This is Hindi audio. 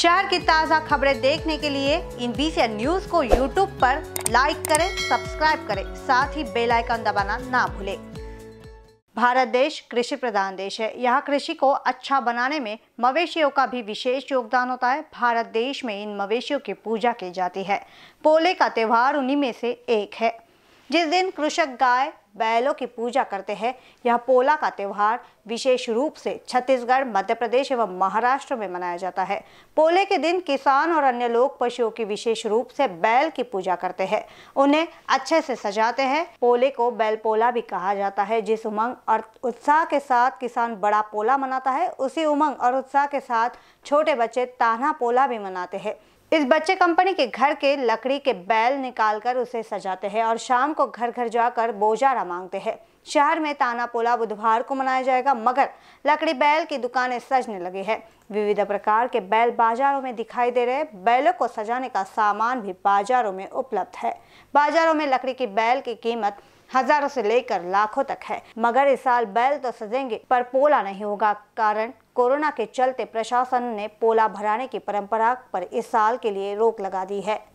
शहर की ताज़ा खबरें देखने के लिए इन बीसी न्यूज को यूट्यूब पर लाइक करें सब्सक्राइब करें साथ ही बेल आइकन दबाना ना भूलें भारत देश कृषि प्रधान देश है यहाँ कृषि को अच्छा बनाने में मवेशियों का भी विशेष योगदान होता है भारत देश में इन मवेशियों की पूजा की जाती है पोले का त्यौहार उन्हीं में से एक है जिस दिन कृषक गाय बैलों की पूजा करते हैं यह पोला का त्यौहार विशेष रूप से छत्तीसगढ़ मध्य प्रदेश एवं महाराष्ट्र में मनाया जाता है पोले के दिन किसान और अन्य लोग पशुओं की विशेष रूप से बैल की पूजा करते हैं उन्हें अच्छे से सजाते हैं पोले को बैल पोला भी कहा जाता है जिस उमंग और उत्साह के साथ किसान बड़ा पोला मनाता है उसी उमंग और उत्साह के साथ छोटे बच्चे तान्हा पोला भी मनाते हैं इस बच्चे कंपनी के घर के लकड़ी के बैल निकालकर उसे सजाते हैं और शाम को घर घर जाकर बोजारा मांगते हैं शहर में ताना पोला बुधवार को मनाया जाएगा मगर लकड़ी बैल की दुकानें सजने लगी है विविध प्रकार के बैल बाजारों में दिखाई दे रहे बैलों को सजाने का सामान भी बाजारों में उपलब्ध है बाजारों में लकड़ी की बैल की कीमत हजारों से लेकर लाखों तक है मगर इस साल बैल तो सजेंगे पर पोला नहीं होगा कारण कोरोना के चलते प्रशासन ने पोला भराने की परंपरा पर इस साल के लिए रोक लगा दी है